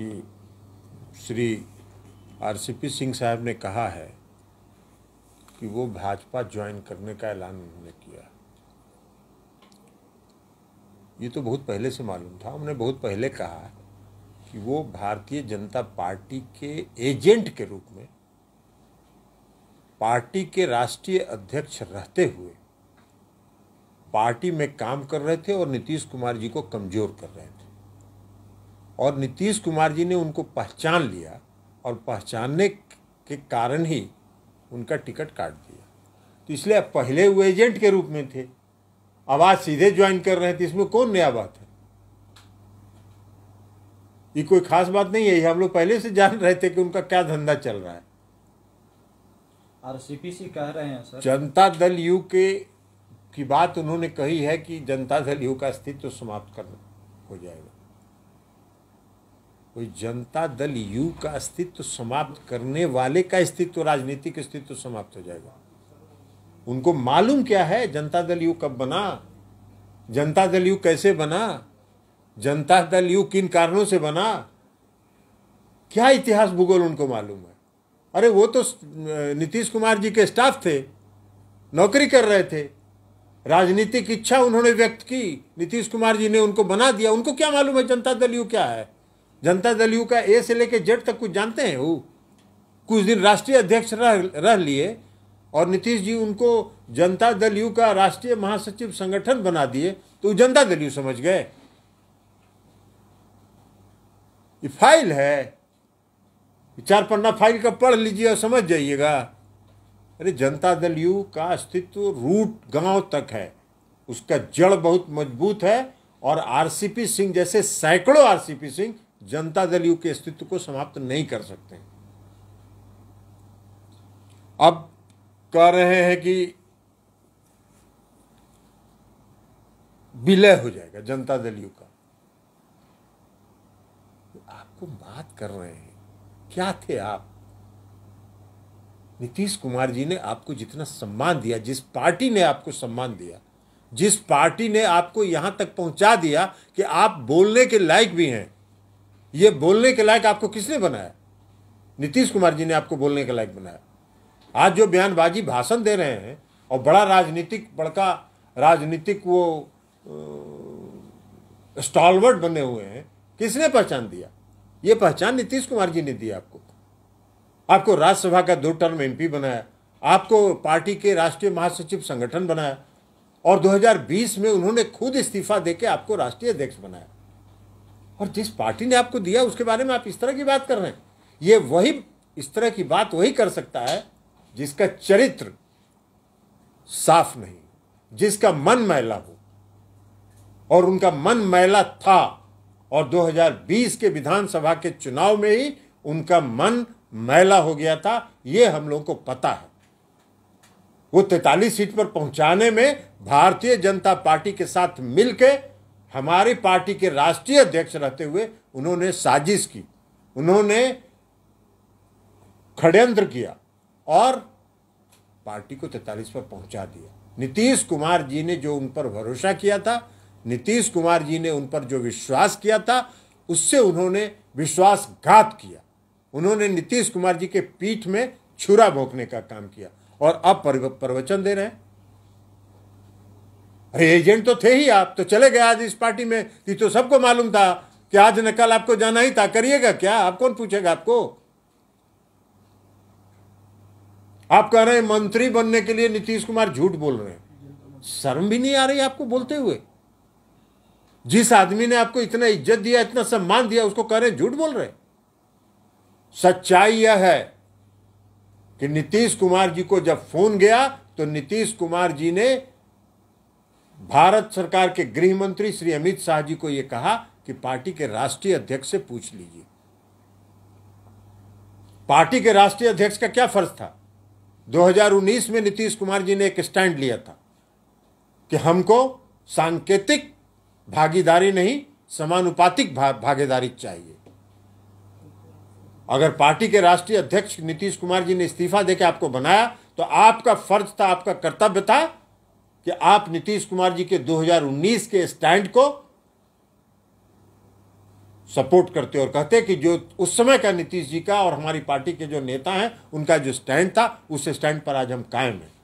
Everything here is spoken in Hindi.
कि श्री आरसीपी सिंह साहब ने कहा है कि वो भाजपा ज्वाइन करने का ऐलान उन्होंने किया ये तो बहुत पहले से मालूम था उन्होंने बहुत पहले कहा कि वो भारतीय जनता पार्टी के एजेंट के रूप में पार्टी के राष्ट्रीय अध्यक्ष रहते हुए पार्टी में काम कर रहे थे और नीतीश कुमार जी को कमजोर कर रहे थे और नीतीश कुमार जी ने उनको पहचान लिया और पहचानने के कारण ही उनका टिकट काट दिया तो इसलिए पहले वो एजेंट के रूप में थे अब आज सीधे ज्वाइन कर रहे थे तो इसमें कौन नया बात है ये कोई खास बात नहीं है हम लोग पहले से जान रहे थे कि उनका क्या धंधा चल रहा है आरसीपीसी कह रहे हैं सर जनता दल यू के की बात उन्होंने कही है कि जनता दल यू का अस्तित्व तो समाप्त करना हो जाएगा कोई जनता दल यू का अस्तित्व समाप्त करने वाले का अस्तित्व राजनीतिक अस्तित्व समाप्त हो जाएगा उनको मालूम क्या है जनता दल यू कब बना जनता दल यू कैसे बना जनता दल यू किन कारणों से बना क्या इतिहास भूगोल उनको मालूम है अरे वो तो नीतीश कुमार जी के स्टाफ थे नौकरी कर रहे थे राजनीतिक इच्छा उन्होंने व्यक्त की नीतीश कुमार जी ने उनको बना दिया उनको क्या मालूम है जनता दल यू क्या है जनता दल यू का ए से लेके जेड तक कुछ जानते हैं वो कुछ दिन राष्ट्रीय अध्यक्ष रह रह लिए और नीतीश जी उनको जनता दल यू का राष्ट्रीय महासचिव संगठन बना दिए तो वो जनता दल यू समझ गए ये फाइल है चार पन्ना फाइल का पढ़ लीजिए और समझ जाइएगा अरे जनता दल यू का अस्तित्व रूट गांव तक है उसका जड़ बहुत मजबूत है और आरसीपी सिंह जैसे सैकड़ों आरसीपी सिंह जनता दल यू के अस्तित्व को समाप्त नहीं कर सकते अब कह रहे हैं कि विलय हो जाएगा जनता दल यू का आपको बात कर रहे हैं क्या थे आप नीतीश कुमार जी ने आपको जितना सम्मान दिया जिस पार्टी ने आपको सम्मान दिया जिस पार्टी ने आपको यहां तक पहुंचा दिया कि आप बोलने के लायक भी हैं ये बोलने के लायक आपको किसने बनाया नीतीश कुमार जी ने आपको बोलने के लायक बनाया आज जो बयानबाजी भाषण दे रहे हैं और बड़ा राजनीतिक बड़का राजनीतिक वो स्टॉलवर्ड बने हुए हैं किसने पहचान दिया ये पहचान नीतीश कुमार जी ने दी आपको आपको राज्यसभा का दो टर्म एमपी बनाया आपको पार्टी के राष्ट्रीय महासचिव संगठन बनाया और 2020 में उन्होंने खुद इस्तीफा देके आपको राष्ट्रीय अध्यक्ष बनाया और जिस पार्टी ने आपको दिया उसके बारे में आप इस तरह की बात कर रहे हैं ये वही इस तरह की बात वही कर सकता है जिसका चरित्र साफ नहीं जिसका मन मैला हो और उनका मन मैला था और 2020 के विधानसभा के चुनाव में ही उनका मन मैला हो गया था यह हम लोगों को पता है वो तैतालीस सीट पर पहुंचाने में भारतीय जनता पार्टी के साथ मिलकर हमारी पार्टी के राष्ट्रीय अध्यक्ष रहते हुए उन्होंने साजिश की उन्होंने खडयंत्र किया और पार्टी को तैतालीस पर पहुंचा दिया नीतीश कुमार जी ने जो उन पर भरोसा किया था नीतीश कुमार जी ने उन पर जो विश्वास किया था उससे उन्होंने विश्वासघात किया उन्होंने नीतीश कुमार जी के पीठ में छुरा भोंकने का काम किया और अब प्रवचन दे रहे हैं अरे एजेंट तो थे ही आप तो चले गए आज इस पार्टी में ये तो सबको मालूम था कि आज न कल आपको जाना ही था करिएगा क्या आप कौन पूछेगा आपको आप कह रहे हैं मंत्री बनने के लिए नीतीश कुमार झूठ बोल रहे हैं शर्म भी नहीं आ रही आपको बोलते हुए जिस आदमी ने आपको इतना इज्जत दिया इतना सम्मान दिया उसको कह रहे हैं झूठ बोल रहे हैं सच्चाई यह है कि नीतीश कुमार जी को जब फोन गया तो नीतीश कुमार जी ने भारत सरकार के गृह मंत्री श्री अमित शाह जी को यह कहा कि पार्टी के राष्ट्रीय अध्यक्ष से पूछ लीजिए पार्टी के राष्ट्रीय अध्यक्ष का क्या फर्ज था 2019 में नीतीश कुमार जी ने एक स्टैंड लिया था कि हमको सांकेतिक भागीदारी नहीं समानुपातिक भागीदारी चाहिए अगर पार्टी के राष्ट्रीय अध्यक्ष नीतीश कुमार जी ने इस्तीफा देकर आपको बनाया तो आपका फर्ज था आपका कर्तव्य था कि आप नीतीश कुमार जी के 2019 के स्टैंड को सपोर्ट करते और कहते कि जो उस समय का नीतीश जी का और हमारी पार्टी के जो नेता हैं उनका जो स्टैंड था उस स्टैंड पर आज हम कायम हैं